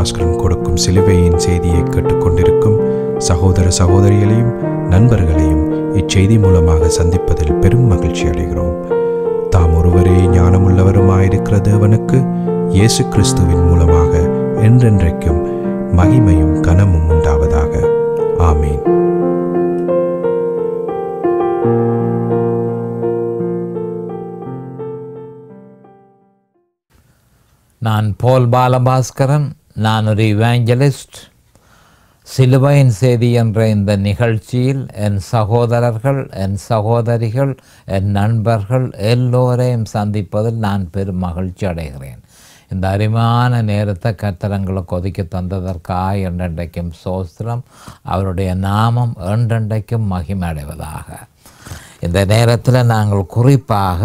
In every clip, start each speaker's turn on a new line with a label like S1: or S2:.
S1: பாஸ்கரன் கொடுக்கும் சிலுவையின் செய்தியை கேட்டுக்கொண்டிருக்கும் சகோதர சகோதரிகளையும் நண்பர்களையும் இச்செய்தி மூலமாக சந்திப்பதில் பெரும் மகிழ்ச்சி அடைகிறோம் தாம் ஒருவரே ஞானமுள்ளவருமாயிருக்கிற தேவனுக்கு இயேசு கிறிஸ்துவின் மூலமாக என்றென்றைக்கும் மகிமையும் கனமும் உண்டாவதாக ஆமீன் நான் போல் பாலபாஸ்கரன் நான் ஒரு இவாஞ்சலிஸ்ட் சிலுவையின் செய்தி என்ற இந்த நிகழ்ச்சியில் என் சகோதரர்கள் என் சகோதரிகள் என் நண்பர்கள் எல்லோரையும் சந்திப்பதில் நான் பெரும் மகிழ்ச்சி அடைகிறேன் இந்த அருமையான நேரத்தை கத்திரங்களை கொதிக்க தந்ததற்காக என்றென்றைக்கும் சோஸ்திரம் அவருடைய நாமம் என்றென்றைக்கும் மகிமடைவதாக இந்த நேரத்தில் நாங்கள் குறிப்பாக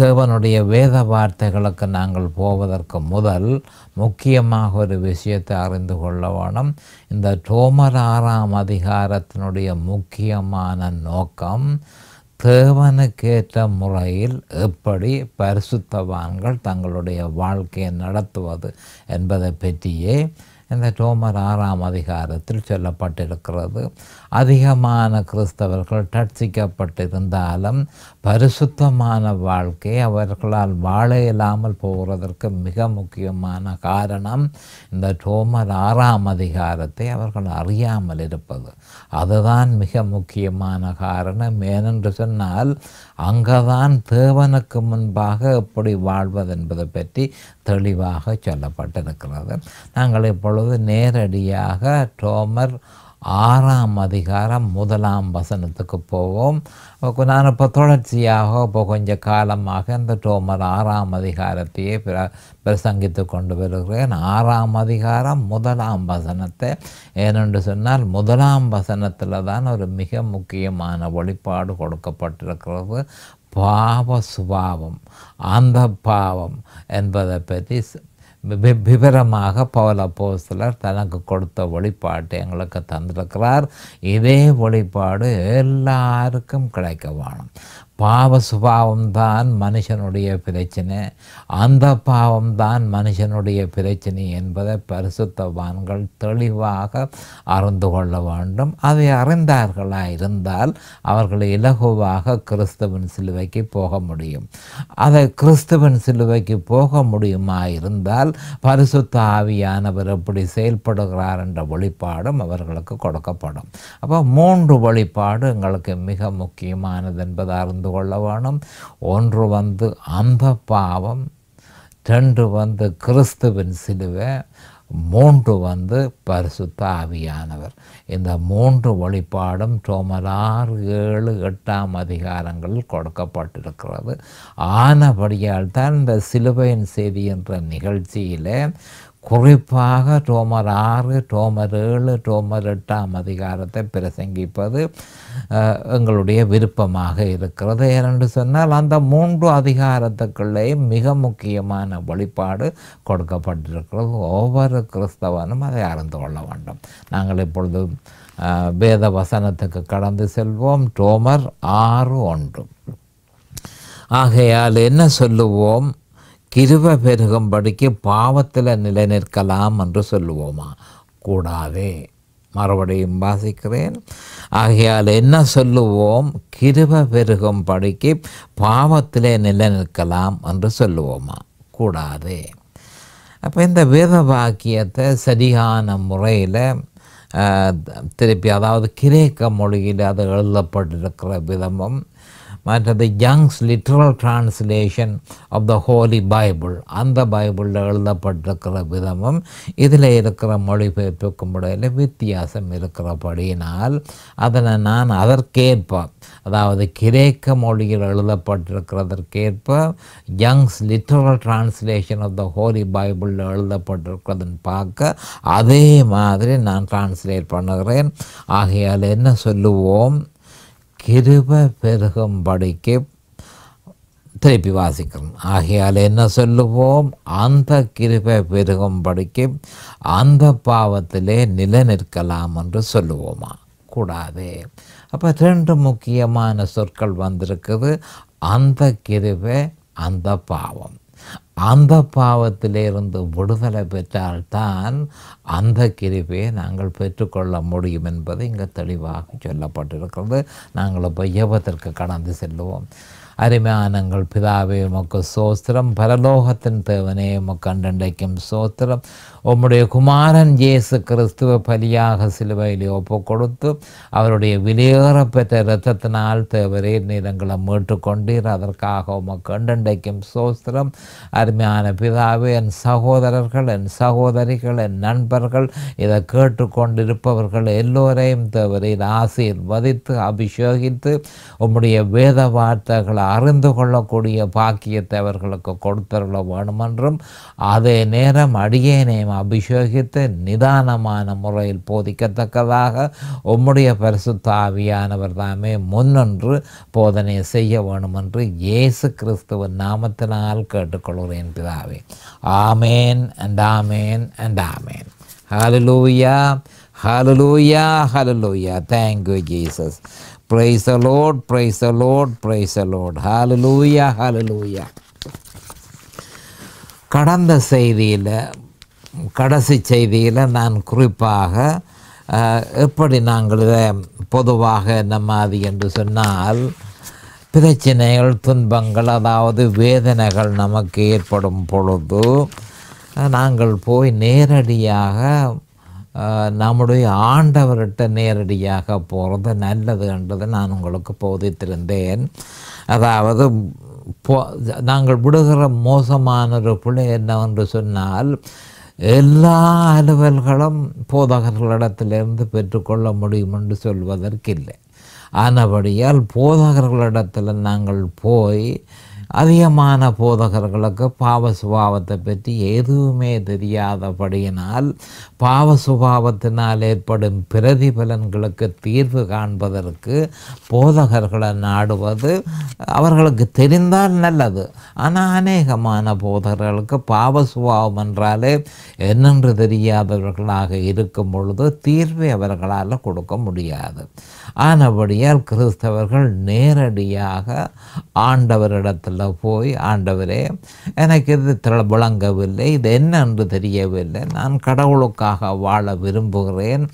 S1: தேவனுடைய வேத வார்த்தைகளுக்கு நாங்கள் போவதற்கு முதல் முக்கியமாக ஒரு விஷயத்தை அறிந்து கொள்ள வேணும் இந்த டோமர் ஆறாம் அதிகாரத்தினுடைய முக்கியமான நோக்கம் தேவனுக்கேற்ற முறையில் எப்படி பரிசுத்தவான்கள் தங்களுடைய வாழ்க்கையை நடத்துவது என்பதை பற்றியே இந்த டோமர் ஆறாம் அதிகாரத்தில் சொல்லப்பட்டிருக்கிறது அதிகமான கிறிஸ்தவர்கள் டட்சிக்கப்பட்டிருந்தாலும் பரிசுத்தமான வாழ்க்கை அவர்களால் வாழ இல்லாமல் போகிறதற்கு மிக முக்கியமான காரணம் இந்த டோமர் ஆறாம் அதிகாரத்தை அவர்கள் அறியாமல் இருப்பது அதுதான் மிக முக்கியமான காரணம் ஏனென்று சொன்னால் அங்கேதான் தேவனுக்கு முன்பாக எப்படி வாழ்வதென்பது பற்றி தெளிவாக சொல்லப்பட்டிருக்கிறது நாங்கள் இப்பொழுது நேரடியாக டோமர் ஆறாம் அதிகாரம் முதலாம் வசனத்துக்கு போவோம் நான் இப்போ தொடர்ச்சியாக இப்போ கொஞ்சம் காலமாக இந்த டோமர் ஆறாம் அதிகாரத்தையே பிர பிரசங்கித்து கொண்டு வருகிறேன் ஆறாம் அதிகாரம் முதலாம் வசனத்தை ஏனென்று சொன்னால் முதலாம் வசனத்தில் தான் ஒரு மிக முக்கியமான வழிபாடு கொடுக்கப்பட்டிருக்கிறது பாவ சுபாவம் அந்த பாவம் என்பதை பற்றி விவரமாக பவல போஸ்தலர் தனக்கு கொடுத்த வழிபாட்டை எங்களுக்கு தந்திருக்கிறார் இதே வழிபாடு எல்லாருக்கும் கிடைக்க வேணும் பாவ சுபாவம்தான் மனுஷனுடைய பிரச்சனை அந்த பாவம்தான் மனுஷனுடைய பிரச்சனை என்பதை பரிசுத்தவான்கள் தெளிவாக அறிந்து கொள்ள வேண்டும் அதை அறிந்தார்களா இருந்தால் அவர்கள் இலகுவாக கிறிஸ்தவன் சிலுவைக்கு போக முடியும் அதை கிறிஸ்தவன் சிலுவைக்கு போக முடியுமா இருந்தால் பரிசுத்த ஆவியானவர் எப்படி செயல்படுகிறார் என்ற வழிபாடும் அவர்களுக்கு கொடுக்கப்படும் அப்போ மூன்று வழிபாடு எங்களுக்கு மிக முக்கியமானது என்பது அறிந்து கொள்ள வேணும் ஒன்று வந்து அந்த பாவம் ரெண்டு வந்து கிறிஸ்துவின் சிலுவை மூன்று வந்து பரிசுத்த ஆவியானவர் இந்த மூன்று வழிபாடும் டோமலார் ஏழு எட்டாம் அதிகாரங்களில் கொடுக்கப்பட்டிருக்கிறது ஆனபடியால் தான் இந்த சிலுவையின் செய்தி என்ற நிகழ்ச்சியில் குறிப்பாக ரோமர் ஆறு ரோமர் ஏழு ரோமர் எட்டாம் அதிகாரத்தை பிரசங்கிப்பது எங்களுடைய விருப்பமாக இருக்கிறது என்று சொன்னால் அந்த மூன்று அதிகாரத்துக்குள்ளே மிக முக்கியமான வழிபாடு கொடுக்கப்பட்டிருக்கிறது ஒவ்வொரு கிறிஸ்தவனும் அதை அறிந்து கொள்ள வேண்டும் நாங்கள் இப்பொழுது வேத வசனத்துக்கு கடந்து செல்வோம் ரோமர் ஆறு ஒன்று ஆகையால் என்ன சொல்லுவோம் கிருப பெருகும்படிக்கு பாவத்தில் நிலைநிற்கலாம் என்று சொல்லுவோமா கூடாது மறுபடியும் வாசிக்கிறேன் ஆகையால் என்ன சொல்லுவோம் கிருப பெருகும் படிக்கு பாவத்திலே நிலை நிற்கலாம் என்று சொல்லுவோமா கூடாது அப்போ இந்த வேத வாக்கியத்தை சரியான முறையில் திருப்பி அதாவது கிரேக்க மொழியில் அது எழுதப்பட்டிருக்கிற விதமும் மற்றது ஜங்ஸ் literal translation of the Holy Bible அந்த பைபிளில் எழுதப்பட்டிருக்கிற விதமும் இதில் இருக்கிற மொழிபெயர்ப்புக்கும் இடையில் வித்தியாசம் இருக்கிறபடியினால் அதனை நான் அதற்கேற்ப அதாவது கிரேக்க மொழியில் எழுதப்பட்டிருக்கிறதற்கேற்ப Young's literal translation of the Holy பைபிளில் எழுதப்பட்டிருக்கிறதுன்னு பார்க்க அதே மாதிரி நான் டிரான்ஸ்லேட் பண்ணுகிறேன் ஆகையால் என்ன சொல்லுவோம் கிருப படிக்கு திருப்பி வாசிக்கிறோம் ஆகையால் என்ன சொல்லுவோம் அந்த கிருபை படிக்கு அந்த பாவத்திலே நில நிற்கலாம் என்று சொல்லுவோமா கூடாது அப்போ ரெண்டு முக்கியமான சொற்கள் வந்திருக்குது அந்த கிருபை அந்த பாவம் அந்த பாவத்திலிருந்து விடுதலை பெற்றால்தான் அந்த கிருப்பையை நாங்கள் பெற்றுக்கொள்ள முடியும் என்பது இங்கே தெளிவாக சொல்லப்பட்டிருக்கிறது நாங்கள் இப்போ ஏபத்திற்கு கடந்து செல்லுவோம் அருமையானங்கள் பிதாவே உமக்கு சோஸ்திரம் பரலோகத்தின் தேவனே உமக்கு அன்றெண்டைக்கும் சோஸ்திரம் உம்முடைய குமாரன் ஜேசு கிறிஸ்துவ பலியாக சிலுவையில் ஒப்பு கொடுத்து அவருடைய விலையேறப்பெற்ற இரத்தத்தினால் தேவரே நிலங்களை மீட்டுக்கொண்டீர் அதற்காக உமக்கு அன்றெண்டைக்கும் சோஸ்திரம் அருமையான பிதாவே என் சகோதரர்கள் என் சகோதரிகள் என் நண்பர்கள் இதை கேட்டுக்கொண்டிருப்பவர்கள் எல்லோரையும் தேவரீர் ஆசீர்வதித்து அபிஷேகித்து உம்முடைய வேத வார்த்தைகளால் அறிந்து கொள்ளக்கூடிய பாக்கியத்தை அவர்களுக்கு கொடுத்தருள வேணுமென்றும் அதே நேரம் அடியேனையும் அபிஷேகித்து நிதானமான முறையில் போதிக்கத்தக்கதாக உம்முடைய பரிசுத்தாவியானவர் தாமே முன்னொன்று போதனை செய்ய வேணுமென்று இயேசு கிறிஸ்துவின் நாமத்தினால் கேட்டுக்கொள்கிறேன் பிதாவே amen and amen and amen hallelujah hallelujah hallelujah thank you Jesus praise Lord praise Lord praise the Lord hallelujah hallelujah கடந்த செய்தியில் கடைசி செய்தியில் நான் குறிப்பாக எப்படி நாங்கள் இதை பொதுவாக என்ன மாதிரி என்று சொன்னால் பிரச்சனைகள் துன்பங்கள் அதாவது வேதனைகள் நமக்கு ஏற்படும் பொழுது நாங்கள் போய் நேரடியாக நம்முடைய ஆண்டவர்கிட்ட நேரடியாக போகிறது நல்லது என்றது நான் உங்களுக்கு போதித்திருந்தேன் அதாவது போ நாங்கள் விடுகிற மோசமான ஒரு பிள்ளை என்னவென்று சொன்னால் எல்லா அலுவல்களும் போதகர்களிடத்திலிருந்து பெற்றுக்கொள்ள முடியும் என்று சொல்வதற்கில்லை ஆனபடியால் போதகர்களிடத்தில் நாங்கள் போய் அதிகமான போதகர்களுக்கு பாவ சுபாவத்தை பற்றி எதுவுமே தெரியாதபடியினால் பாவ சுபாவத்தினால் ஏற்படும் பிரதிபலன்களுக்கு தீர்வு காண்பதற்கு போதகர்களை நாடுவது அவர்களுக்கு தெரிந்தால் நல்லது ஆனால் அநேகமான போதகர்களுக்கு பாவ சுபாவம் என்றாலே என்னென்று தெரியாதவர்களாக இருக்கும் பொழுது தீர்வை அவர்களால் கொடுக்க முடியாது ஆனபடியால் கிறிஸ்தவர்கள் நேரடியாக ஆண்டவரிடத்தில் போய் ஆண்டவரே எனக்கு இது விளங்கவில்லை இது என்னென்று தெரியவில்லை நான் கடவுளுக்காக வாழ விரும்புகிறேன்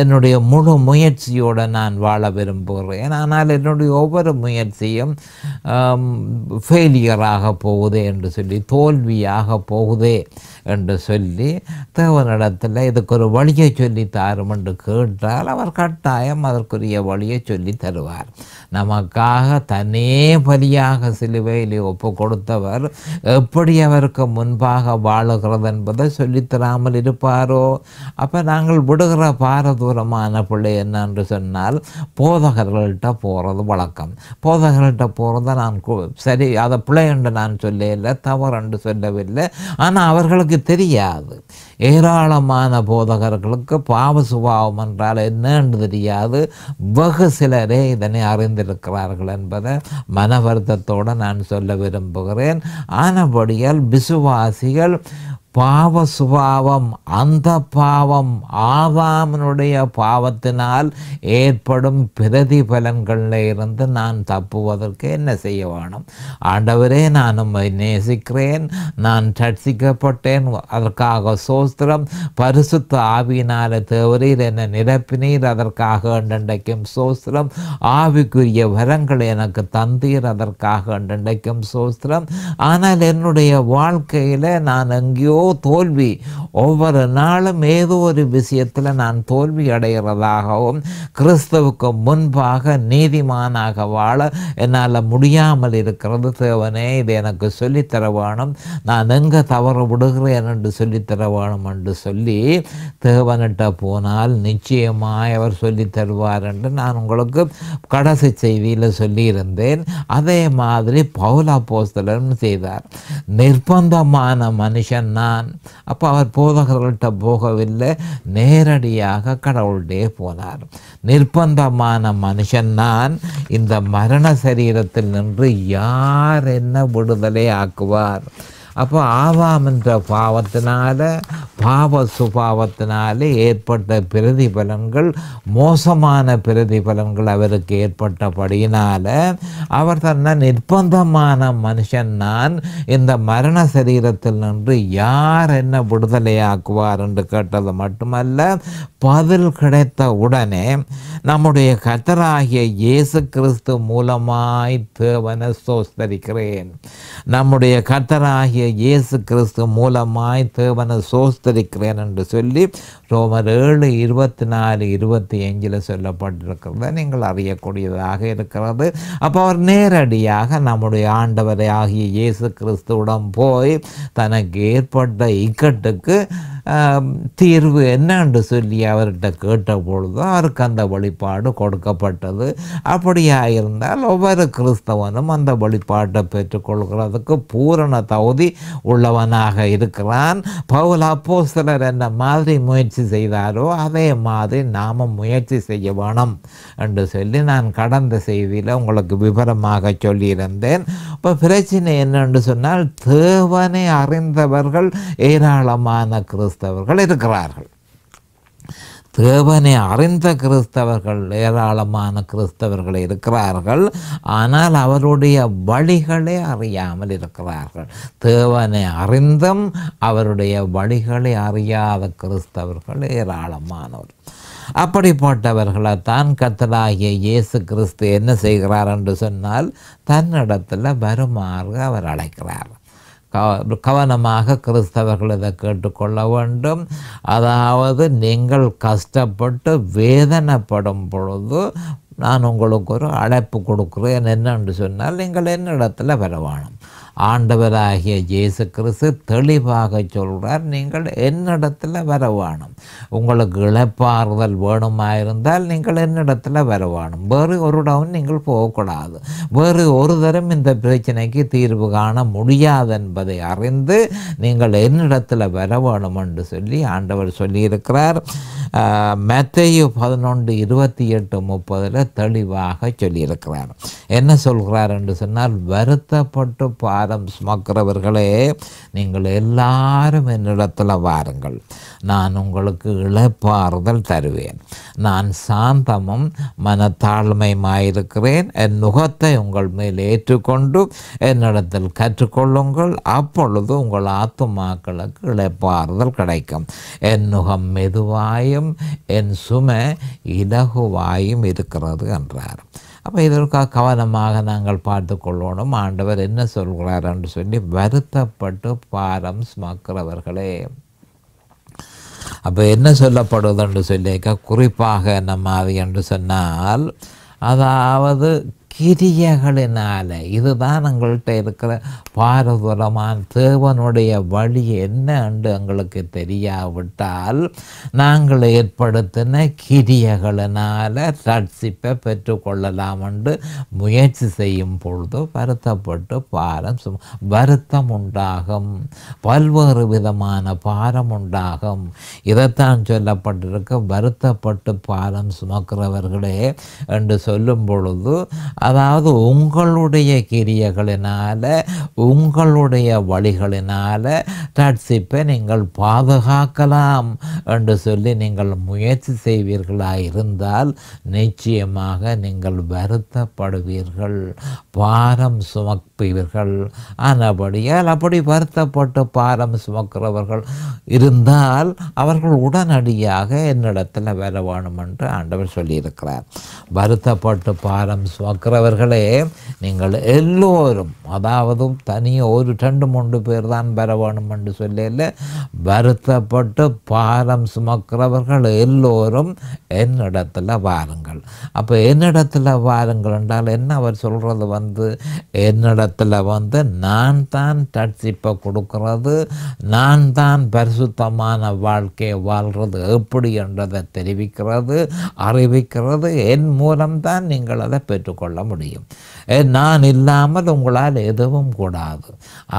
S1: என்னுடைய முழு முயற்சியோடு நான் வாழ விரும்புகிறேன் ஆனால் என்னுடைய ஒவ்வொரு முயற்சியும் ஃபெயிலியராக போகுதே என்று சொல்லி தோல்வியாக போகுதே என்று சொல்லி தேவனிடத்தில் இதுக்கு ஒரு வழியை சொல்லி தாரும் என்று கேட்டால் அவர் கட்டாயம் கட்டாயம் அதற்குரிய வழியை சொல்லி தருவார் நமக்காக தனே பலியாக சிலுவையிலே ஒப்பு கொடுத்தவர் எப்படி அவருக்கு முன்பாக வாழுகிறது என்பதை சொல்லித்தராமல் இருப்பாரோ அப்போ நாங்கள் விடுகிற பாரதூரமான பிள்ளை என்னென்று சொன்னால் போதகர்கள்ட்ட போகிறது வழக்கம் போதகர்கள்ட்ட போகிறத நான் சரி அதை பிள்ளை என்று நான் சொல்லல தவறு என்று சொல்லவில்லை ஆனால் அவர்களுக்கு தெரியாது ஏராளமான போதகர்களுக்கு பாவ சுபாவம் என்றால் என்னன்னு தெரியாது வெகு சிலரே இதனை அறிந்திருக்கிறார்கள் என்பதை மன வருத்தத்தோடு நான் சொல்ல விரும்புகிறேன் ஆனபடியால் விசுவாசிகள் பாவ சுபாவம் அந்த பாவம் ஆதாமனுடைய பாவத்தினால் ஏற்படும் பிரதிபலன்களில் இருந்து நான் தப்புவதற்கு என்ன செய்ய வேணும் ஆண்டவரே நான் உண்மை நேசிக்கிறேன் நான் ரட்சிக்கப்பட்டேன் அதற்காக சோஸ்திரம் பரிசுத்த ஆவியினால தேவரில் என்னை நிரப்பினீர் அதற்காக என்றென்றைக்கும் சோஸ்திரம் ஆவிக்குரிய வரங்களை எனக்கு தந்தீர் அதற்காக என்றென்றைக்கும் சோஸ்திரம் ஆனால் என்னுடைய வாழ்க்கையில் நான் எங்கேயோ தோல்வி ஒவ்வொரு நாளும் ஏதோ ஒரு விஷயத்தில் நான் தோல்வி அடைகிறதாகவும் கிறிஸ்தவுக்கு முன்பாக நீதிமானாக வாழ என்னால் முடியாமல் இருக்கிறது தேவனே இது எனக்கு சொல்லித்தர வேணும் நான் எங்கே தவறு விடுகிறேன் என்று சொல்லித்தர வேணும் என்று சொல்லி தேவனிட்ட போனால் நிச்சயமாக அவர் சொல்லித்தருவார் என்று நான் உங்களுக்கு கடைசி செய்தியில் சொல்லியிருந்தேன் அதே மாதிரி பவுலா போஸ்தலரும் செய்தார் நிர்பந்தமான மனுஷன்னா போனான் அப்போ அவர் போதகர்கள்ட்ட போகவில்லை நேரடியாக கடவுள்டே போனார் நிர்பந்தமான மனுஷன் நான் இந்த மரண சரீரத்தில் நின்று யார் என்ன விடுதலை ஆக்குவார் அப்போ ஆவாமன்ற பாவத்தினால பாவ சுபாவத்தினால ஏற்பட்ட பிரதிபலன்கள் மோசமான பிரதிபலன்கள் அவருக்கு ஏற்பட்டபடியினால் அவர் தன்ன நிர்பந்தமான மனுஷன் நான் இந்த மரண சரீரத்தில் நின்று யார் என்ன விடுதலையாக்குவார் என்று கேட்டது மட்டுமல்ல பதில் கிடைத்த உடனே நம்முடைய கத்தராகிய இயேசு கிறிஸ்து மூலமாய் தேவனை சோஸ்தரிக்கிறேன் நம்முடைய கத்தராகிய இயேசு கிறிஸ்து மூலமாய் தேவனை சோஸ்தரிக்கிறேன் என்று சொல்லி ரோமர் ஏழு இருபத்தி நாலு இருபத்தி அஞ்சில் சொல்லப்பட்டிருக்கிறத நீங்கள் அறியக்கூடியதாக இருக்கிறது அப்போ அவர் நேரடியாக நம்முடைய ஆண்டவரை ஆகிய இயேசு கிறிஸ்துவிடம் போய் தனக்கு ஏற்பட்ட இக்கட்டுக்கு தீர்வு என்னன்னு சொல்லி அவர்கிட்ட கேட்ட பொழுது அவருக்கு அந்த வழிபாடு கொடுக்கப்பட்டது அப்படியாக இருந்தால் ஒவ்வொரு கிறிஸ்தவனும் அந்த வழிபாட்டை பெற்றுக்கொள்கிறதுக்கு பூரண தகுதி உள்ளவனாக இருக்கிறான் பவுல் அப்போ சிலர் என்ன மாதிரி முயற்சி செய்தாரோ அதே மாதிரி நாம் முயற்சி செய்ய வேணும் என்று சொல்லி நான் கடந்த செய்தியில் உங்களுக்கு விவரமாக சொல்லியிருந்தேன் அப்போ பிரச்சனை என்னென்று சொன்னால் தேவனை அறிந்தவர்கள் ஏராளமான கிறிஸ்தவர்கள் இருக்கிறார்கள் தேவனை அறிந்த கிறிஸ்தவர்கள் ஏராளமான கிறிஸ்தவர்கள் இருக்கிறார்கள் ஆனால் அவருடைய வழிகளை அறியாமல் இருக்கிறார்கள் தேவனை அறிந்தும் அவருடைய வழிகளை அறியாத கிறிஸ்தவர்கள் ஏராளமானவர் அப்படிப்பட்டவர்களைத்தான் கத்தராகிய இயேசு கிறிஸ்து என்ன செய்கிறார் என்று சொன்னால் தன்னிடத்தில் வருமாறு அவர் அழைக்கிறார் கவனமாக கிறிஸ்தவர்கள் இதை கேட்டுக்கொள்ள வேண்டும் அதாவது நீங்கள் கஷ்டப்பட்டு வேதனைப்படும் பொழுது நான் உங்களுக்கு ஒரு அழைப்பு கொடுக்குறேன் என்னென்று சொன்னால் நீங்கள் என்னிடத்தில் வரவானும் ஆண்டவராகிய இயேசு கிறிஸ்து தெளிவாக சொல்கிறார் நீங்கள் என்னிடத்தில் வரவானும் உங்களுக்கு இழப்பாறுதல் வேணுமாயிருந்தால் நீங்கள் என்னிடத்தில் வரவானும் வேறு ஒரு இடமும் நீங்கள் போகக்கூடாது வேறு ஒரு தரம் இந்த பிரச்சனைக்கு தீர்வு காண முடியாது என்பதை அறிந்து நீங்கள் என்னிடத்தில் வர வேணும் என்று சொல்லி ஆண்டவர் சொல்லியிருக்கிறார் மெத்தையு பதினொன்று இருபத்தி எட்டு முப்பதில் தெளிவாக சொல்லியிருக்கிறார் என்ன சொல்கிறார் என்று சொன்னால் வருத்தப்பட்டு பாரம் சுமக்கிறவர்களே நீங்கள் எல்லாரும் என்னிடத்தில் வாருங்கள் நான் உங்களுக்கு இழப்பாறுதல் தருவேன் நான் சாந்தமும் மனத்தாழ்மையுமாயிருக்கிறேன் என் நுகத்தை உங்கள் மேல் ஏற்றுக்கொண்டு என்னிடத்தில் கற்றுக்கொள்ளுங்கள் அப்பொழுது உங்கள் ஆத்துமாக்களுக்கு இழப்பாறுதல் கிடைக்கும் என் நுகம் மெதுவாயும் என் சுமை இலகுவாயும் இருக்கிறது என்றார் அப்போ இதற்காக கவனமாக நாங்கள் பார்த்து கொள்ளணும் ஆண்டவர் என்ன சொல்கிறார் என்று சொல்லி வருத்தப்பட்டு பாரம் சுமக்கிறவர்களே அப்போ என்ன சொல்லப்படுவதுன்னு சொல்லியிருக்க குறிப்பாக நம்ம அது என்று சொன்னால் அதாவது கிரியைகளினால் இதுதான் எங்கள்கிட்ட இருக்கிற பாரதுரமான் தேவனுடைய வழி என்ன என்று எங்களுக்கு தெரியாவிட்டால் நாங்கள் ஏற்படுத்தின கிரியைகளினால் ரட்சிப்பை பெற்றுக்கொள்ளலாம் என்று முயற்சி செய்யும் பொழுது வருத்தப்பட்டு பாரம் வருத்தம் உண்டாகும் பல்வேறு விதமான பாரம் உண்டாகும் இதைத்தான் சொல்லப்பட்டிருக்க வருத்தப்பட்டு பாரம் சுமக்கிறவர்களே என்று சொல்லும் பொழுது அதாவது உங்களுடைய கிரியைகளினால் உங்களுடைய வழிகளினால் ரட்சிப்பை நீங்கள் பாதுகாக்கலாம் என்று சொல்லி நீங்கள் முயற்சி செய்வீர்களா இருந்தால் நிச்சயமாக நீங்கள் வருத்தப்படுவீர்கள் பாரம் சுமக் இருப்பீர்கள் ஆனபடியால் அப்படி வருத்தப்பட்டு பாரம் சுமக்கிறவர்கள் இருந்தால் அவர்கள் உடனடியாக என்னிடத்தில் வர வேணும் என்று ஆண்டவர் சொல்லியிருக்கிறார் வருத்தப்பட்டு பாரம் சுமக்கிறவர்களே நீங்கள் எல்லோரும் அதாவது தனியாக ஒரு ரெண்டு மூன்று பேர் தான் வர வேணும் என்று சொல்லல வருத்தப்பட்டு பாரம் சுமக்கிறவர்கள் எல்லோரும் என்னிடத்தில் வாருங்கள் அப்போ என்னிடத்தில் வாருங்கள் என்றால் என்ன அவர் சொல்கிறது வந்து என்னிட இடத்துல வந்து நான் தான் தட்சிப்பை கொடுக்கறது நான் தான் பரிசுத்தமான வாழ்க்கையை வாழ்கிறது எப்படி என்றதை தெரிவிக்கிறது அறிவிக்கிறது என் மூலம்தான் நீங்கள் அதை பெற்றுக்கொள்ள முடியும் நான் இல்லாமல் உங்களால் எதுவும் கூடாது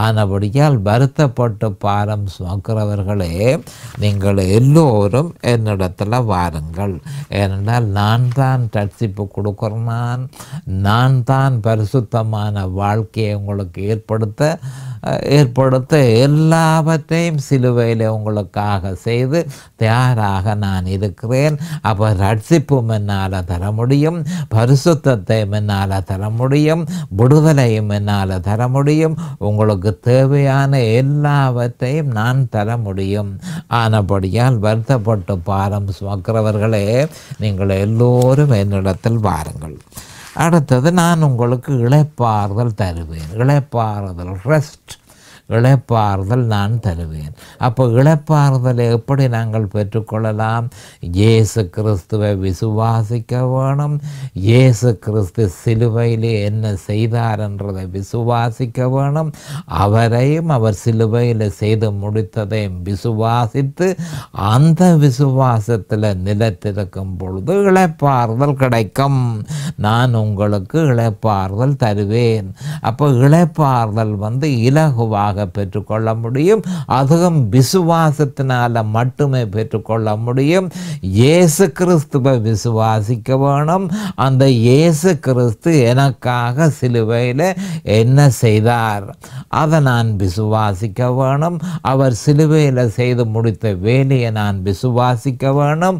S1: ஆனபடியால் வருத்தப்பட்டு பாரம் சுமக்கிறவர்களே நீங்கள் எல்லோரும் என்னிடத்தில் வாருங்கள் ஏனென்றால் நான் தான் தட்சிப்பு கொடுக்குறேன் நான் தான் பரிசுத்தமான வாழ்க்கை நம்பிக்கையை உங்களுக்கு ஏற்படுத்த ஏற்படுத்த எல்லாவற்றையும் சிலுவையில் உங்களுக்காக செய்து தயாராக நான் இருக்கிறேன் அப்போ ரட்சிப்பு என்னால் தர முடியும் பரிசுத்தையும் என்னால் தர முடியும் விடுதலையும் என்னால் தர முடியும் உங்களுக்கு தேவையான எல்லாவற்றையும் நான் தர முடியும் ஆனபடியால் வருத்தப்பட்டு பாரம் சுமக்கிறவர்களே நீங்கள் எல்லோரும் என்னிடத்தில் வாருங்கள் அடுத்தது நான் உங்களுக்கு இழைப்பாறுதல் தருவேன் இழைப்பாறுதல் ரெஸ்ட் இழப்பாறுதல் நான் தருவேன் அப்போ இழப்பாறுதலை எப்படி நாங்கள் பெற்றுக்கொள்ளலாம் ஏசு கிறிஸ்துவை விசுவாசிக்க வேணும் ஏசு கிறிஸ்து சிலுவையிலே என்ன செய்தார் என்றதை விசுவாசிக்க வேணும் அவரையும் அவர் சிலுவையில் செய்து முடித்ததையும் விசுவாசித்து அந்த விசுவாசத்தில் நிலத்திருக்கும் பொழுது இழப்பாறுதல் கிடைக்கும் நான் உங்களுக்கு இழப்பாறுதல் தருவேன் அப்போ இழப்பாறுதல் வந்து இலகுவாக நிச்சயமாக பெற்றுக்கொள்ள முடியும் அதுவும் விசுவாசத்தினால் மட்டுமே பெற்றுக்கொள்ள முடியும் இயேசு கிறிஸ்துவை விசுவாசிக்க வேணும் அந்த இயேசு கிறிஸ்து எனக்காக சிலுவையில் என்ன செய்தார் அதை நான் விசுவாசிக்க வேணும் அவர் சிலுவையில் செய்து முடித்த வேலையை நான் விசுவாசிக்க வேணும்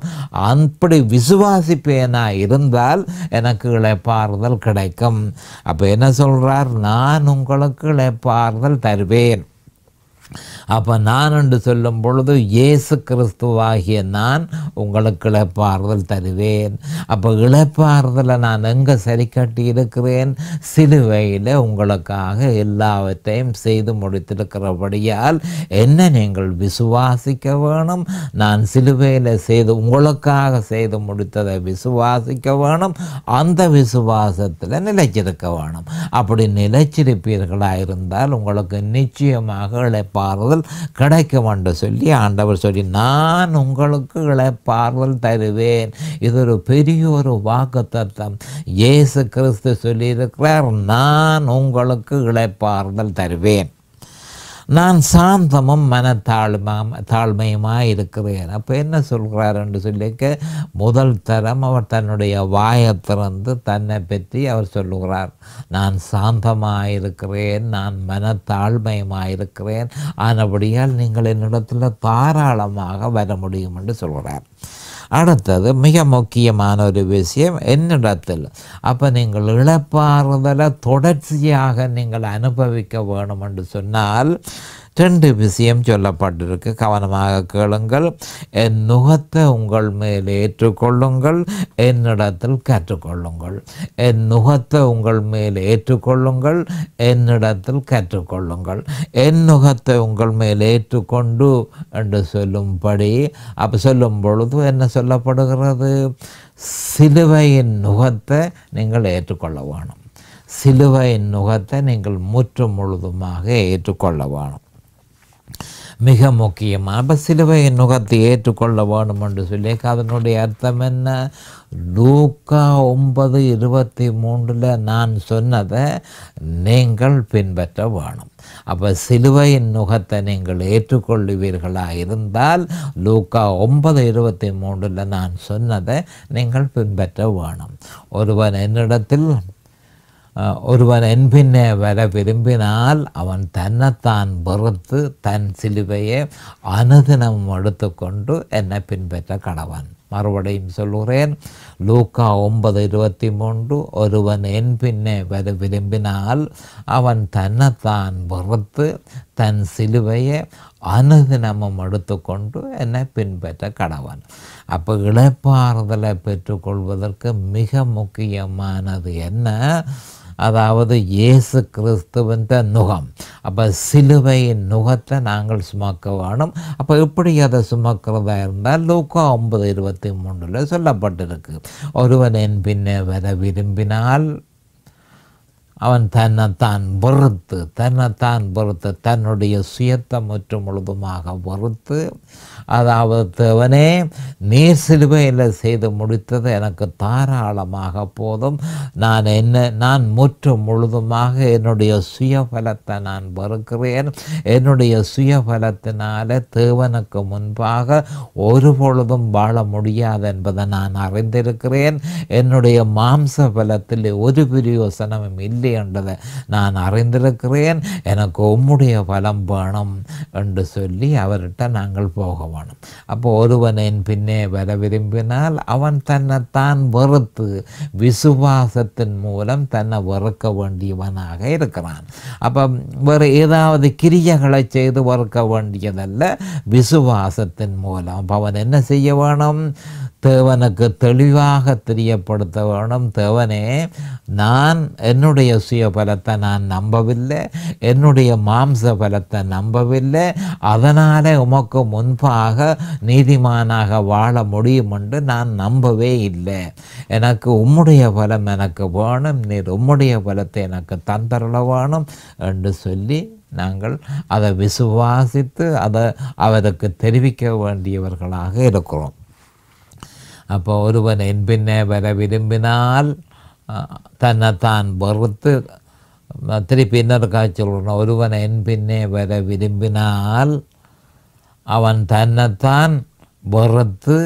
S1: அப்படி விசுவாசிப்பேனா இருந்தால் எனக்கு இழைப்பாறுதல் கிடைக்கும் அப்போ என்ன சொல்கிறார் நான் உங்களுக்கு இழைப்பாறுதல் தருவேன் Spain அப்போ நான் என்று சொல்லும் பொழுது இயேசு கிறிஸ்துவாகிய நான் உங்களுக்கு இழப்பாறுதல் தருவேன் அப்போ இழப்பாறுதலை நான் எங்கே சரி கட்டி இருக்கிறேன் சிலுவையில் உங்களுக்காக எல்லாவற்றையும் செய்து முடித்திருக்கிறபடியால் என்ன நீங்கள் விசுவாசிக்க வேணும் நான் சிலுவையில் செய்து உங்களுக்காக செய்து முடித்ததை விசுவாசிக்க வேணும் அந்த விசுவாசத்தில் நிலைச்சிருக்க வேணும் அப்படி நிலைச்சிருப்பீர்களாக இருந்தால் உங்களுக்கு நிச்சயமாக இழப்பு இழைப்பாறுதல் கிடைக்கும் என்று சொல்லி ஆண்டவர் சொல்லி நான் உங்களுக்கு இழைப்பாறுதல் தருவேன் இது ஒரு பெரிய ஒரு வாக்கு தத்தம் இயேசு கிறிஸ்து சொல்லியிருக்கிறார் நான் உங்களுக்கு இழைப்பாறுதல் தருவேன் நான் சாந்தமும் மனத்தாழ்மாம் தாழ்மையுமாக இருக்கிறேன் அப்போ என்ன சொல்கிறார் என்று சொல்லிக்க முதல் தரம் அவர் தன்னுடைய வாயை திறந்து தன்னை பற்றி அவர் சொல்லுகிறார் நான் சாந்தமாக இருக்கிறேன் நான் மன இருக்கிறேன் ஆனபடியால் நீங்கள் என்னிடத்தில் தாராளமாக வர முடியும் என்று சொல்கிறார் அடுத்தது மிக முக்கியமான ஒரு விஷயம் என்னிடத்தில் அப்போ நீங்கள் இழப்பாறுதலை தொடர்ச்சியாக நீங்கள் அனுபவிக்க வேணும் என்று சொன்னால் ரெண்டு விஷயம் சொல்லப்பட்டிருக்கு கவனமாக கேளுங்கள் என் நுகத்தை உங்கள் மேல் ஏற்றுக்கொள்ளுங்கள் என்னிடத்தில் கற்றுக்கொள்ளுங்கள் என் நுகத்தை உங்கள் மேல் ஏற்றுக்கொள்ளுங்கள் என்னிடத்தில் கற்றுக்கொள்ளுங்கள் என் நுகத்தை உங்கள் மேல் ஏற்றுக்கொண்டு என்று சொல்லும்படி அப்போ சொல்லும் பொழுது என்ன சொல்லப்படுகிறது சிலுவையின் நுகத்தை நீங்கள் ஏற்றுக்கொள்ள வேணும் சிலுவையின் நுகத்தை நீங்கள் முற்று முழுதுமாக ஏற்றுக்கொள்ள வேணும் மிக முக்கியமாக அப்போ சிலுவையின் நுகத்தை ஏற்றுக்கொள்ள வேணும் என்று சொல்லி அதனுடைய அர்த்தம் என்ன லூக்கா ஒன்பது இருபத்தி மூன்றில் நான் சொன்னதை நீங்கள் பின்பற்ற வேணும் அப்போ சிலுவையின் நுகத்தை நீங்கள் ஏற்றுக்கொள்ளுவீர்களாக இருந்தால் லூக்கா ஒன்பது இருபத்தி மூன்றில் நான் சொன்னதை நீங்கள் பின்பற்ற வேணும் ஒருவன் என்னிடத்தில் ஒருவன் என்பின்னே வர விரும்பினால் அவன் தன்னைத்தான் பொறுத்து தன் சிலுவையை அனுதினம் எடுத்துக்கொண்டு என்னை பின்பற்ற கணவன் மறுபடியும் சொல்லுகிறேன் லூக்கா ஒன்பது இருபத்தி மூன்று ஒருவன் என் பின்னே வர விரும்பினால் அவன் தன்னைத்தான் பொறுத்து தன் சிலுவையை அனுதினமும் எடுத்துக்கொண்டு என்னை பின்பற்ற கணவன் அப்போ இழைப்பாறுதலை பெற்றுக்கொள்வதற்கு மிக முக்கியமானது என்ன அதாவது இயேசு கிறிஸ்துவின்ற நுகம் அப்போ சிலுவையின் நுகத்தை நாங்கள் சுமக்க வேணும் அப்போ எப்படி அதை சுமக்கிறதா இருந்தால் லூக்கா ஒன்பது இருபத்தி மூணில் சொல்லப்பட்டிருக்கு ஒருவன் என் பின்னே வர விரும்பினால் அவன் தன்னைத்தான் வெறுத்து தன்னைத்தான் வெறுத்து தன்னுடைய சுயத்தை முற்று முழுதுமாக வெறுத்து அதாவது தேவனே நீர் சிலுவையில் செய்து முடித்தது எனக்கு தாராளமாக போதும் நான் என்ன நான் முற்று முழுதுமாக என்னுடைய சுயபலத்தை நான் வெறுக்கிறேன் என்னுடைய சுயபலத்தினால தேவனுக்கு முன்பாக ஒரு பொழுதும் வாழ முடியாது என்பதை நான் அறிந்திருக்கிறேன் என்னுடைய மாம்ச பலத்தில் ஒரு பிரியோசனமும் இல்லை இல்லை என்றதை நான் அறிந்திருக்கிறேன் எனக்கு உம்முடைய பலம் வேணும் என்று சொல்லி அவர்கிட்ட நாங்கள் போக வேணும் அப்போ ஒருவனின் பின்னே வர விரும்பினால் அவன் தன்னைத்தான் வெறுத்து விசுவாசத்தின் மூலம் தன்னை வெறுக்க வேண்டியவனாக இருக்கிறான் அப்போ வேறு ஏதாவது கிரியைகளை செய்து வறுக்க வேண்டியதல்ல விசுவாசத்தின் மூலம் அவன் என்ன செய்ய வேணும் தேவனுக்கு தெளிவாக தெரியப்படுத்த வேணும் தேவனே நான் என்னுடைய சுய பலத்தை நான் நம்பவில்லை என்னுடைய மாம்ச பலத்தை நம்பவில்லை அதனால் உமக்கு முன்பாக நீதிமானாக வாழ முடியும் என்று நான் நம்பவே இல்லை எனக்கு உம்முடைய பலம் எனக்கு வேணும் நீர் உம்முடைய பலத்தை எனக்கு தந்தரள வேணும் என்று சொல்லி நாங்கள் அதை விசுவாசித்து அதை அவருக்கு தெரிவிக்க வேண்டியவர்களாக இருக்கிறோம் அப்போ ஒருவன் என் பின்னே வர விரும்பினால் தன்னைத்தான் வெறுத்து திருப்பி இன்னொரு காட்சி சொல்கிறான் ஒருவன் என் பின்னே வர விரும்பினால் அவன் தன்னைத்தான் வெறுத்து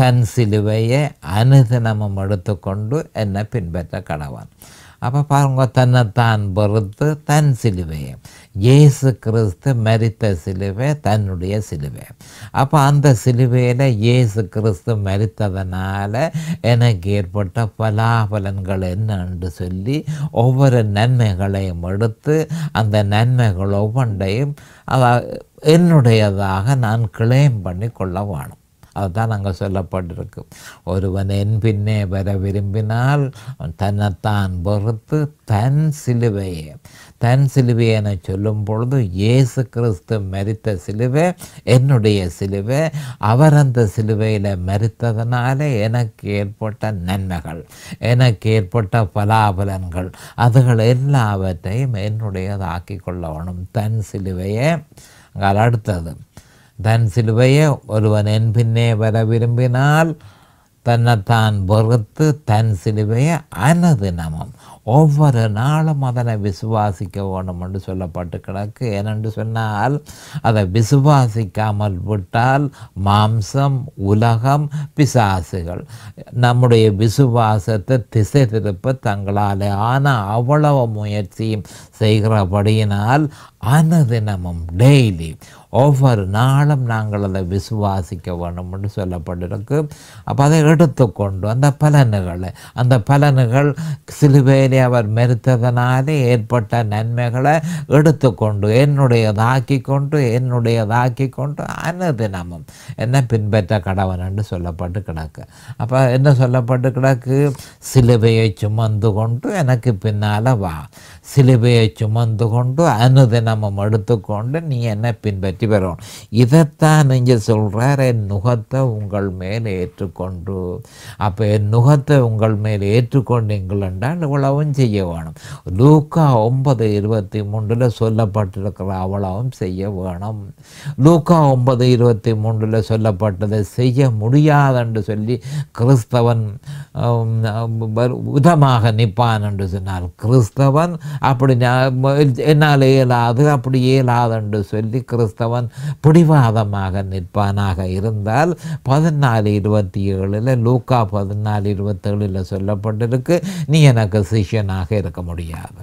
S1: தன் சிலுவையை அனுதினமும் எடுத்துக்கொண்டு என்னை பின்பற்ற கடவான் அப்போ பாருங்க தன்னைத்தான் பொறுத்து தன் சிலுவை ஏசு கிறிஸ்து மறித்த சிலுவை தன்னுடைய சிலுவை அப்போ அந்த சிலுவையில் ஏசு கிறிஸ்து மறித்ததனால் எனக்கு ஏற்பட்ட பலாபலன்கள் என்னன்னு சொல்லி ஒவ்வொரு நன்மைகளையும் எடுத்து அந்த நன்மைகள் ஒவ்வொன்றையும் அதாவது என்னுடையதாக நான் கிளைம் பண்ணி கொள்ள வேணும் அதுதான் அங்கே சொல்லப்பட்டிருக்கு ஒருவன் என் பின்னே வர விரும்பினால் தன்னைத்தான் பொறுத்து தன் சிலுவையே தன் சிலுவை என சொல்லும் பொழுது இயேசு கிறிஸ்து மறித்த சிலுவை என்னுடைய சிலுவை அவர் அந்த சிலுவையில் மறித்ததனால எனக்கு ஏற்பட்ட நன்மைகள் எனக்கு ஏற்பட்ட பலாபலன்கள் அதுகள் எல்லாவற்றையும் என்னுடையதாக்கி கொள்ளணும் தன் சிலுவையே அங்கே அடுத்தது தன் சிலுவையை ஒருவன் என் பின்னே வர விரும்பினால் தன்னைத்தான் பொறுத்து தன் சிலுவையை அனுதினமும் ஒவ்வொரு நாளும் அதனை விசுவாசிக்க வேணும் என்று சொல்லப்பட்டு கிடக்கு ஏனென்று சொன்னால் அதை விசுவாசிக்காமல் விட்டால் மாம்சம் உலகம் பிசாசுகள் நம்முடைய விசுவாசத்தை திசை திருப்ப தங்களாலே ஆனால் அவ்வளவு முயற்சியும் செய்கிறபடியினால் அனுதினமும் டெய்லி ஒவ்வொரு நாளும் நாங்கள் அதை விசுவாசிக்க வேணும்னு சொல்லப்பட்டிருக்கு அப்போ அதை எடுத்துக்கொண்டு அந்த பலனுகளை அந்த பலனுகள் சிலுவையிலே அவர் மறுத்ததனாலே ஏற்பட்ட நன்மைகளை எடுத்துக்கொண்டு என்னுடையதாக்கி கொண்டு என்னுடையதாக்கி கொண்டு அனுதினமும் என்ன பின்பற்ற கடவன் என்று சொல்லப்பட்டு கிடக்கு அப்போ என்ன சொல்லப்பட்டு கிடக்கு சிலுவையை சுமந்து கொண்டு எனக்கு பின்னால் வா சிலுவையை சுமந்து கொண்டு அனுதினமும் எடுத்துக்கொண்டு நீ என்னை பின்பற்றி வரும் இதைத்தான் நீங்கள் சொல்கிறார் என் நுகத்தை உங்கள் மேல் ஏற்றுக்கொண்டு அப்போ என் நுகத்தை உங்கள் மேல் ஏற்றுக்கொண்டீங்கள் என்றால் இவ்வளவும் செய்ய வேணும் லூக்கா ஒன்பது இருபத்தி மூன்றில் சொல்லப்பட்டிருக்கிற அவ்வளவும் செய்ய வேணும் லூக்கா ஒன்பது இருபத்தி மூன்றில் சொல்லப்பட்டதை செய்ய முடியாதென்று சொல்லி கிறிஸ்தவன் விதமாக நிற்பான் என்று சொன்னால் கிறிஸ்தவன் அப்படி என்னால் இயலாது அப்படி என்று சொல்லி கிறிஸ்தவன் பிடிவாதமாக நிற்பானாக இருந்தால் பதினாலு இருபத்தி ஏழில் லூக்கா பதினாலு இருபத்தேழில் சொல்லப்பட்டிருக்கு நீ எனக்கு சிஷியனாக இருக்க முடியாது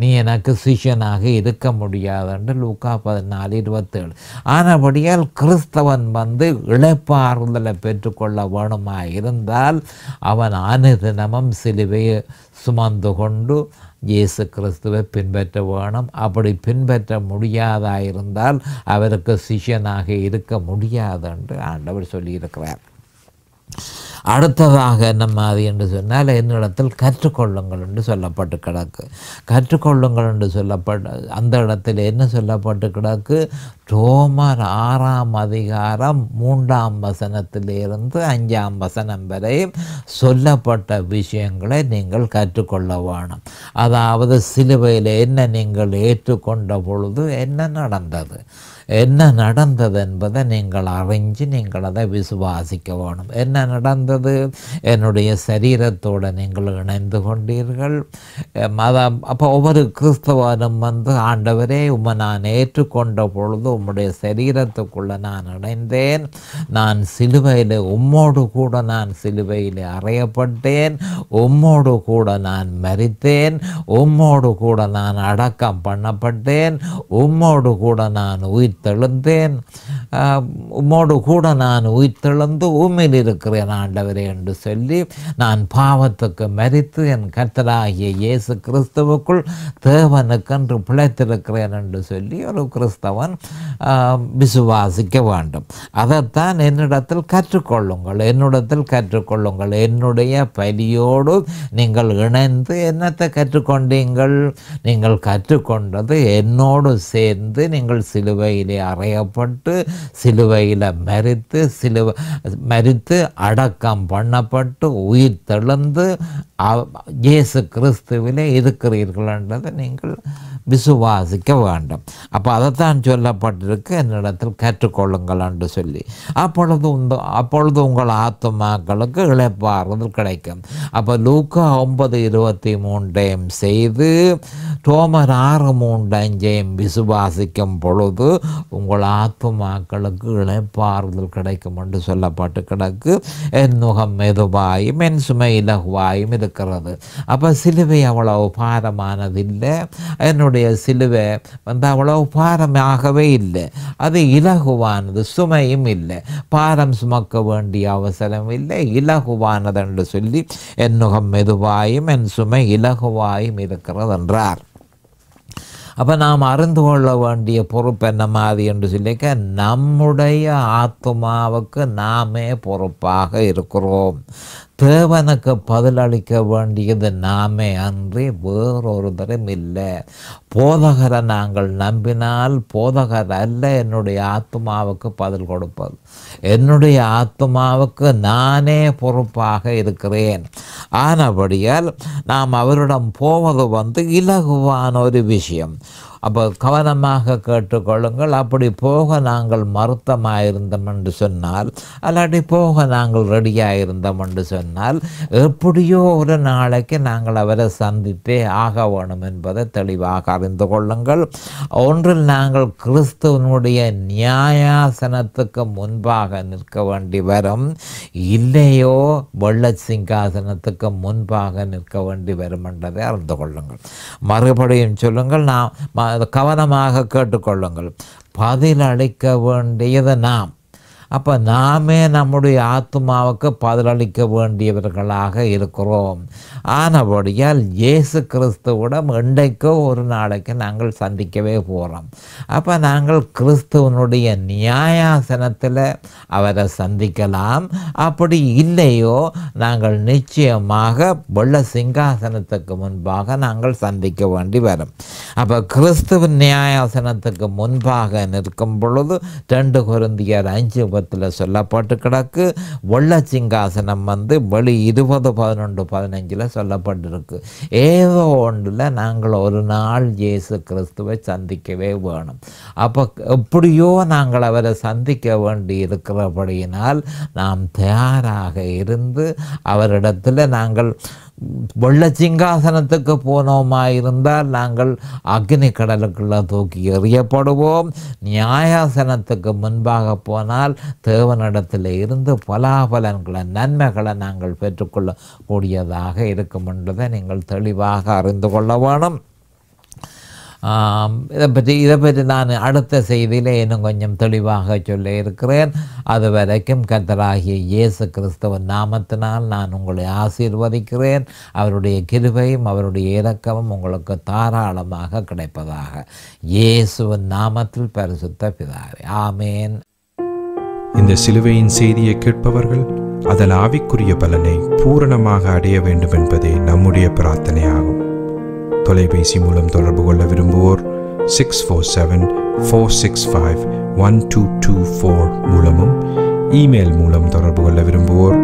S1: நீ எனக்கு சிஷியனாக இருக்க முடியாதுன்னு லூக்கா பதினாலு இருபத்தேழு ஆனபடியால் கிறிஸ்தவன் வந்து இழப்பாறுதலை பெற்றுக்கொள்ள வேணுமா இருந்தால் அவன் அனுதினமும் சிலுவையை சுமந்து கொண்டு இயேசு கிறிஸ்துவை பின்பற்ற வேணும் அப்படி பின்பற்ற முடியாதாயிருந்தால் அவருக்கு சிஷியனாக இருக்க முடியாது ஆண்டவர் சொல்லியிருக்கிறார் அடுத்ததாக என்ன மாதிரி என்று சொன்னால் என்னிடத்தில் கற்றுக்கொள்ளுங்கள் என்று சொல்லப்பட்டு கிடக்கு கற்றுக்கொள்ளுங்கள் என்று சொல்லப்பட்ட அந்த இடத்தில் என்ன சொல்லப்பட்டு கிடக்கு ரோமர் ஆறாம் அதிகாரம் மூன்றாம் வசனத்திலிருந்து அஞ்சாம் வசனம் வரை சொல்லப்பட்ட விஷயங்களை நீங்கள் கற்றுக்கொள்ள வேணும் அதாவது சிலுவையில் என்ன நீங்கள் ஏற்றுக்கொண்ட பொழுது என்ன நடந்தது என்ன நடந்தது என்பதை நீங்கள் அறிஞ்சு நீங்கள் அதை விசுவாசிக்க வேணும் என்ன நடந்தது என்னுடைய சரீரத்தோடு நீங்கள் இணைந்து கொண்டீர்கள் மத அப்போ ஒவ்வொரு கிறிஸ்தவனும் வந்து ஆண்டவரே உம்மை நான் ஏற்றுக்கொண்ட பொழுது உம்முடைய சரீரத்துக்குள்ளே நான் இணைந்தேன் நான் சிலுவையில் உம்மோடு கூட நான் சிலுவையில் அறையப்பட்டேன் உம்மோடு கூட நான் மறித்தேன் உம்மோடு கூட நான் அடக்கம் பண்ணப்பட்டேன் உம்மோடு கூட நான் உயிர் உயிர்த்தெழுந்தேன் உம்மோடு கூட நான் உயிர்த்தெழுந்து உம்மில் இருக்கிறேன் ஆண்டவரே என்று சொல்லி நான் பாவத்துக்கு மறித்து என் கர்த்தராகிய இயேசு கிறிஸ்துவுக்குள் தேவனுக்கென்று பிழைத்திருக்கிறேன் என்று சொல்லி ஒரு கிறிஸ்தவன் விசுவாசிக்க வேண்டும் அதைத்தான் என்னிடத்தில் கற்றுக்கொள்ளுங்கள் என்னிடத்தில் கற்றுக்கொள்ளுங்கள் என்னுடைய பலியோடு நீங்கள் இணைந்து என்னத்தை கற்றுக்கொண்டீங்கள் நீங்கள் கற்றுக்கொண்டது என்னோடு சேர்ந்து நீங்கள் சிலுவையில் சிலுவையிலே அறையப்பட்டு சிலுவையில் மறித்து சிலு மறித்து அடக்கம் பண்ணப்பட்டு உயிர் தெழுந்து இயேசு கிறிஸ்துவிலே இருக்கிறீர்கள் என்றதை நீங்கள் விசுவாசிக்க வேண்டும் அப்போ அதைத்தான் சொல்லப்பட்டிருக்கு என்னிடத்தில் கற்றுக்கொள்ளுங்கள் என்று சொல்லி அப்பொழுது உந்த அப்பொழுது உங்கள் ஆத்மாக்களுக்கு இழைப்பாறுதல் கிடைக்கும் அப்போ லூக்கா ஒன்பது இருபத்தி மூன்றையும் செய்து தோமர் ஆறு மூன்றையும் விசுவாசிக்கும் பொழுது உங்கள் ஆத்மாக்களுக்கு இழைப்பாறுதல் கிடைக்கும் என்று சொல்லப்பட்டு கிடக்கு என் நுகம் மெதுவாயும் என் சுமை இலகுவாயும் இருக்கிறது அப்போ சிலுவை அவ்வளவு பாரமானதில்லை என்னுடைய அவருடைய சிலுவை வந்து அவ்வளோ பாரமாகவே இல்லை அது இலகுவானது சுமையும் இல்லை பாரம் சுமக்க வேண்டிய அவசரம் இல்லை இலகுவானது என்று சொல்லி என் முகம் மெதுவாயும் என் சுமை இலகுவாயும் இருக்கிறது என்றார் அப்போ நாம் அறிந்து கொள்ள வேண்டிய பொறுப்பு என்ன மாதிரி என்று சொல்லிக்க நம்முடைய ஆத்மாவுக்கு நாமே பொறுப்பாக இருக்கிறோம் தேவனுக்கு பதிலளிக்க வேண்டியது நாமே அன்றி வேறொருதரும் இல்லை போதகரை நாங்கள் நம்பினால் போதகர் அல்ல என்னுடைய ஆத்மாவுக்கு பதில் கொடுப்பது என்னுடைய ஆத்மாவுக்கு நானே பொறுப்பாக இருக்கிறேன் ஆனபடியால் நாம் அவரிடம் போவது வந்து இலகுவான ஒரு விஷயம் அப்போ கவனமாக கேட்டுக்கொள்ளுங்கள் அப்படி போக நாங்கள் மருத்தமாக இருந்தோம் என்று சொன்னால் அல்லாட்டி போக நாங்கள் ரெடியாக இருந்தோம் என்று சொன்னால் எப்படியோ ஒரு நாளைக்கு நாங்கள் அவரை சந்தித்தே ஆக வேணும் என்பதை தெளிவாக அறிந்து கொள்ளுங்கள் ஒன்றில் நாங்கள் கிறிஸ்துவனுடைய நியாயாசனத்துக்கு முன்பாக நிற்க வேண்டி வரும் இல்லையோ வெள்ள சிங்காசனத்துக்கு முன்பாக நிற்க வேண்டி வரும் என்றதை அறிந்து கொள்ளுங்கள் மறுபடியும் சொல்லுங்கள் நான் கவனமாக கேட்டுக்கொள்ளுங்கள் பதிலளிக்க வேண்டியது நாம் அப்போ நாமே நம்முடைய ஆத்மாவுக்கு பதிலளிக்க வேண்டியவர்களாக இருக்கிறோம் ஆனபடியால் இயேசு கிறிஸ்துவிடம் இன்றைக்கோ ஒரு நாளைக்கு நாங்கள் சந்திக்கவே போகிறோம் அப்போ நாங்கள் கிறிஸ்துவனுடைய நியாயாசனத்தில் அவரை சந்திக்கலாம் அப்படி இல்லையோ நாங்கள் நிச்சயமாக வெள்ள சிங்காசனத்துக்கு முன்பாக நாங்கள் சந்திக்க வேண்டி வரும் அப்போ கிறிஸ்துவின் நியாயாசனத்துக்கு முன்பாக நிற்கும் பொழுது ரெண்டு குருந்தியர் அஞ்சு புஸ்தகத்தில் சொல்லப்பட்டு கிடக்கு வெள்ளச்சிங்காசனம் சிங்காசனம் வந்து வெளி இருபது பதினொன்று பதினஞ்சில் சொல்லப்பட்டிருக்கு ஏதோ ஒன்றில் நாங்கள் ஒரு நாள் இயேசு கிறிஸ்துவை சந்திக்கவே வேணும் அப்போ எப்படியோ நாங்கள் அவரை சந்திக்க வேண்டி இருக்கிறபடியினால் நாம் தயாராக இருந்து அவரிடத்தில் நாங்கள் வெள்ளச்சிங்காசனத்துக்கு போனோமாயிருந்தால் நாங்கள் அக்னி கடலுக்குள்ளே தூக்கி எறியப்படுவோம் நியாயாசனத்துக்கு முன்பாக போனால் தேவனிடத்தில் இருந்து பலாபலன்களை நன்மைகளை நாங்கள் பெற்றுக்கொள்ளக்கூடியதாக இருக்கும் என்பதை நீங்கள் தெளிவாக அறிந்து கொள்ள வேணும் இதை பற்றி இதை பற்றி நான் அடுத்த செய்தியில் இன்னும் கொஞ்சம் தெளிவாக சொல்ல இருக்கிறேன் அது வரைக்கும் கத்தராகிய இயேசு கிறிஸ்தவன் நாமத்தினால் நான் உங்களை ஆசீர்வதிக்கிறேன் அவருடைய கிருபையும் அவருடைய இறக்கமும் உங்களுக்கு தாராளமாக கிடைப்பதாக இயேசுவின் நாமத்தில் பரிசுத்த பிதாவே ஆமேன் இந்த சிலுவையின் செய்தியை கேட்பவர்கள் அதன் ஆவிக்குரிய பலனை பூரணமாக அடைய வேண்டும் என்பதே நம்முடைய பிரார்த்தனையாகும் தொலைபேசி மூலம் தொடர்பு கொள்ள விரும்புவோர் six four seven four six five one two two four மூலமும் இமெயில் மூலம் தொடர்பு கொள்ள விரும்புவோர்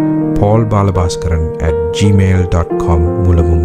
S1: Paul Balabaskaran at Gmail dot com மூலமும்